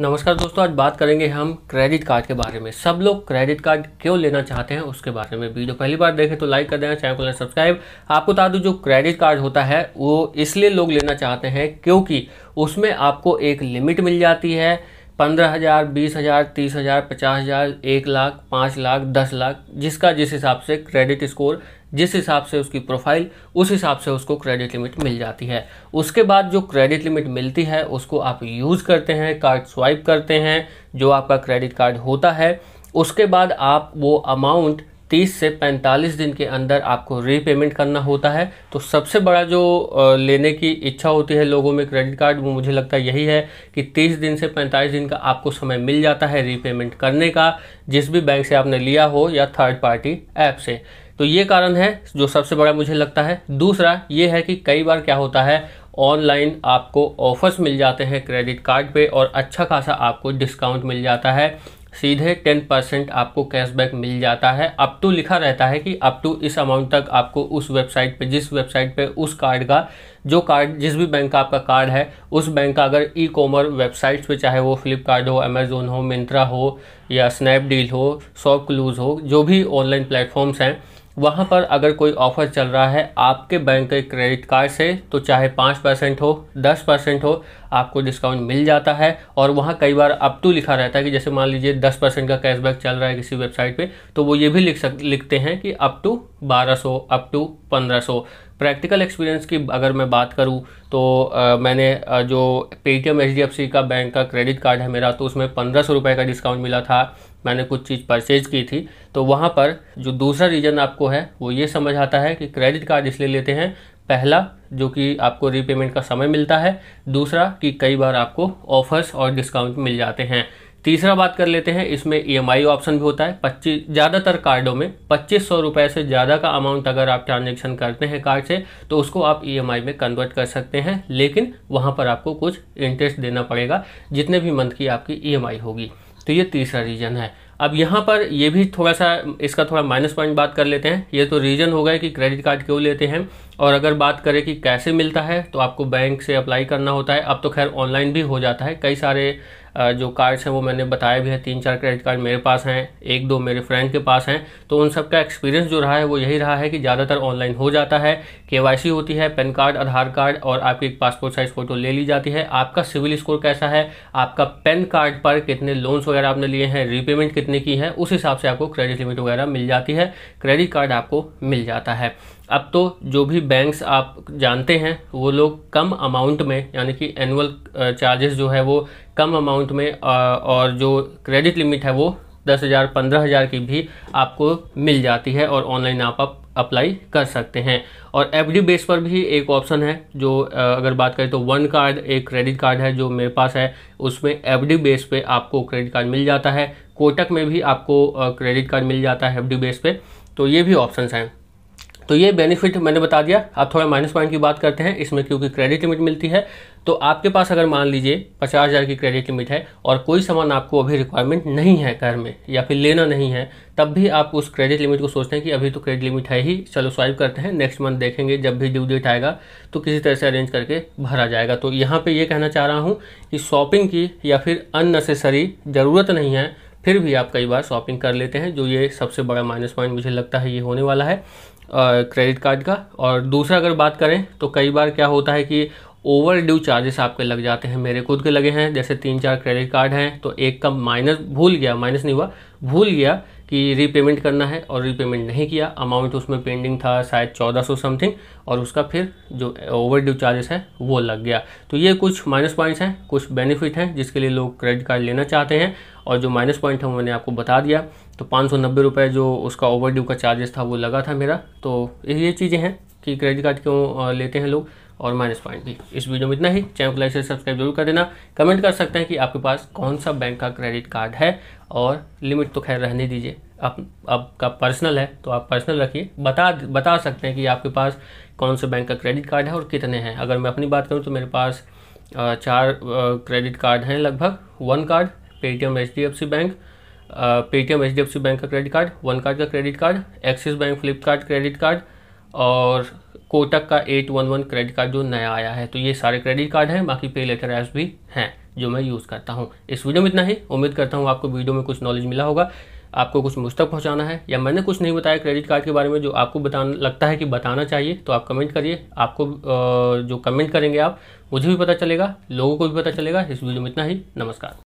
नमस्कार दोस्तों आज बात करेंगे हम क्रेडिट कार्ड के बारे में सब लोग क्रेडिट कार्ड क्यों लेना चाहते हैं उसके बारे में वीडियो पहली बार देखें तो लाइक कर देना चैनल को सब्सक्राइब आपको बता दूं जो क्रेडिट कार्ड होता है वो इसलिए लोग लेना चाहते हैं क्योंकि उसमें आपको एक लिमिट मिल जाती है पंद्रह हज़ार बीस हज़ार तीस हज़ार पचास हज़ार एक लाख पाँच लाख दस लाख जिसका जिस हिसाब से क्रेडिट स्कोर जिस हिसाब से उसकी प्रोफाइल उस हिसाब से उसको क्रेडिट लिमिट मिल जाती है उसके बाद जो क्रेडिट लिमिट मिलती है उसको आप यूज़ करते हैं कार्ड स्वाइप करते हैं जो आपका क्रेडिट कार्ड होता है उसके बाद आप वो अमाउंट 30 से 45 दिन के अंदर आपको रीपेमेंट करना होता है तो सबसे बड़ा जो लेने की इच्छा होती है लोगों में क्रेडिट कार्ड वो मुझे लगता है यही है कि 30 दिन से 45 दिन का आपको समय मिल जाता है रीपेमेंट करने का जिस भी बैंक से आपने लिया हो या थर्ड पार्टी ऐप से तो ये कारण है जो सबसे बड़ा मुझे लगता है दूसरा ये है कि कई बार क्या होता है ऑनलाइन आपको ऑफर्स मिल जाते हैं क्रेडिट कार्ड पे और अच्छा खासा आपको डिस्काउंट मिल जाता है सीधे टेन परसेंट आपको कैशबैक मिल जाता है अप टू तो लिखा रहता है कि अप टू तो इस अमाउंट तक आपको उस वेबसाइट पे जिस वेबसाइट पे उस कार्ड का जो कार्ड जिस भी बैंक का आपका कार्ड है उस बैंक का अगर ई कॉमर्स वेबसाइट्स पे चाहे वो फ्लिपकार्ट हो अमेजोन हो मिंत्रा हो या स्नैपडील हो शॉप क्लूज़ हो जो भी ऑनलाइन प्लेटफॉर्म्स हैं वहाँ पर अगर कोई ऑफर चल रहा है आपके बैंक के क्रेडिट कार्ड से तो चाहे पाँच परसेंट हो दस परसेंट हो आपको डिस्काउंट मिल जाता है और वहाँ कई बार अप टू लिखा रहता है कि जैसे मान लीजिए दस परसेंट का कैशबैक चल रहा है किसी वेबसाइट पे तो वो ये भी लिख सक लिखते हैं कि अप टू बारह सौ अप टू पंद्रह सौ प्रैक्टिकल एक्सपीरियंस की अगर मैं बात करूं तो आ, मैंने आ, जो पेटीएम एच का बैंक का क्रेडिट कार्ड है मेरा तो उसमें पंद्रह सौ रुपये का डिस्काउंट मिला था मैंने कुछ चीज़ परचेज की थी तो वहाँ पर जो दूसरा रीज़न आपको है वो ये समझ आता है कि क्रेडिट कार्ड इसलिए लेते हैं पहला जो कि आपको रीपेमेंट का समय मिलता है दूसरा कि कई बार आपको ऑफर्स और डिस्काउंट मिल जाते हैं तीसरा बात कर लेते हैं इसमें ई e ऑप्शन भी होता है पच्चीस ज़्यादातर कार्डों में पच्चीस सौ रुपये से ज़्यादा का अमाउंट अगर आप ट्रांजेक्शन करते हैं कार्ड से तो उसको आप ई e में कन्वर्ट कर सकते हैं लेकिन वहाँ पर आपको कुछ इंटरेस्ट देना पड़ेगा जितने भी मंथ की आपकी ई e होगी तो ये तीसरा रीजन है अब यहाँ पर ये भी थोड़ा सा इसका थोड़ा माइनस पॉइंट बात कर लेते हैं ये तो रीज़न हो गया कि क्रेडिट कार्ड क्यों लेते हैं और अगर बात करें कि कैसे मिलता है तो आपको बैंक से अप्लाई करना होता है अब तो खैर ऑनलाइन भी हो जाता है कई सारे जो कार्ड्स हैं वो मैंने बताया भी है तीन चार क्रेडिट कार्ड मेरे पास हैं एक दो मेरे फ्रेंड के पास हैं तो उन सब का एक्सपीरियंस जो रहा है वो यही रहा है कि ज़्यादातर ऑनलाइन हो जाता है के होती है पैन कार्ड आधार कार्ड और आपकी पासपोर्ट साइज़ फ़ोटो ले ली जाती है आपका सिविल स्कोर कैसा है आपका पैन कार्ड पर कितने लोन्स वगैरह आपने लिए हैं रीपेमेंट कितने की है उस हिसाब से आपको क्रेडिट लिमिट वगैरह मिल जाती है क्रेडिट कार्ड आपको मिल जाता है अब तो जो भी बैंक्स आप जानते हैं वो लोग कम अमाउंट में यानी कि एनुअल चार्जेस जो है वो कम अमाउंट में और जो क्रेडिट लिमिट है वो दस हज़ार पंद्रह हज़ार की भी आपको मिल जाती है और ऑनलाइन आप अप्लाई कर सकते हैं और एफ डी बेस पर भी एक ऑप्शन है जो अगर बात करें तो वन कार्ड एक क्रेडिट कार्ड है जो मेरे पास है उसमें एफ डी बेस पे आपको क्रेडिट कार्ड मिल जाता है कोटक में भी आपको क्रेडिट कार्ड मिल जाता है एफ डी बेस पे तो ये भी ऑप्शंस हैं तो ये बेनिफिट मैंने बता दिया अब थोड़ा माइनस पॉइंट की बात करते हैं इसमें क्योंकि क्रेडिट लिमिट मिलती है तो आपके पास अगर मान लीजिए पचास हज़ार की क्रेडिट लिमिट है और कोई सामान आपको अभी रिक्वायरमेंट नहीं है घर में या फिर लेना नहीं है तब भी आप उस क्रेडिट लिमिट को सोचते हैं कि अभी तो क्रेडिट लिमिट है ही चलो स्वाइप करते हैं नेक्स्ट मंथ देखेंगे जब भी ड्यू डेट आएगा तो किसी तरह से अरेंज करके भरा जाएगा तो यहाँ पर ये कहना चाह रहा हूँ कि शॉपिंग की या फिर अननेसेसरी ज़रूरत नहीं है फिर भी आप कई बार शॉपिंग कर लेते हैं जो ये सबसे बड़ा माइनस पॉइंट मुझे लगता है ये होने वाला है क्रेडिट कार्ड का और दूसरा अगर बात करें तो कई बार क्या होता है कि ओवर ड्यू चार्जेस आपके लग जाते हैं मेरे खुद के लगे हैं जैसे तीन चार क्रेडिट कार्ड हैं तो एक का माइनस भूल गया माइनस नहीं हुआ भूल गया कि रीपेमेंट करना है और रीपेमेंट नहीं किया अमाउंट उसमें पेंडिंग था शायद चौदह सौ समथिंग और उसका फिर जो ओवर ड्यू चार्जेस है वो लग गया तो ये कुछ माइनस पॉइंट्स हैं कुछ बेनिफिट हैं जिसके लिए लोग क्रेडिट कार्ड लेना चाहते हैं और जो माइनस पॉइंट है वो मैंने आपको बता दिया तो पाँच सौ नब्बे रुपये जो उसका ओवरड्यू का चार्जेस था वो लगा था मेरा तो ये चीज़ें हैं कि क्रेडिट कार्ड क्यों लेते हैं लोग और माइनस पॉइंट भी इस वीडियो में इतना ही चैनल को लाइक से सब्सक्राइब जरूर कर देना कमेंट कर सकते हैं कि आपके पास कौन सा बैंक का क्रेडिट कार्ड है और लिमिट तो खैर रहने दीजिए आप आपका पर्सनल है तो आप पर्सनल रखिए बता बता सकते हैं कि आपके पास कौन सा बैंक का क्रेडिट कार्ड है और कितने हैं अगर मैं अपनी बात करूँ तो मेरे पास चार क्रेडिट कार्ड हैं लगभग one card Paytm H D F C bank Paytm H D F C bank का क्रेडिट कार्ड वन कार्ड का credit card Axis bank Flipkart credit card और कोटक का eight one one credit card जो नया आया है तो ये सारे क्रेडिट कार्ड हैं बाकी पे लेटर ऐप्स भी हैं जो मैं यूज़ करता हूँ इस वीडियो में इतना ही उम्मीद करता हूँ आपको वीडियो में कुछ नॉलेज मिला होगा आपको कुछ मुझ तक पहुँचाना है या मैंने कुछ नहीं बताया क्रेडिट कार्ड के बारे में जो आपको बताना लगता है कि बताना चाहिए तो आप कमेंट करिए आपको uh, जो कमेंट करेंगे आप मुझे भी पता चलेगा लोगों को भी पता चलेगा इस वीडियो में इतना ही नमस्कार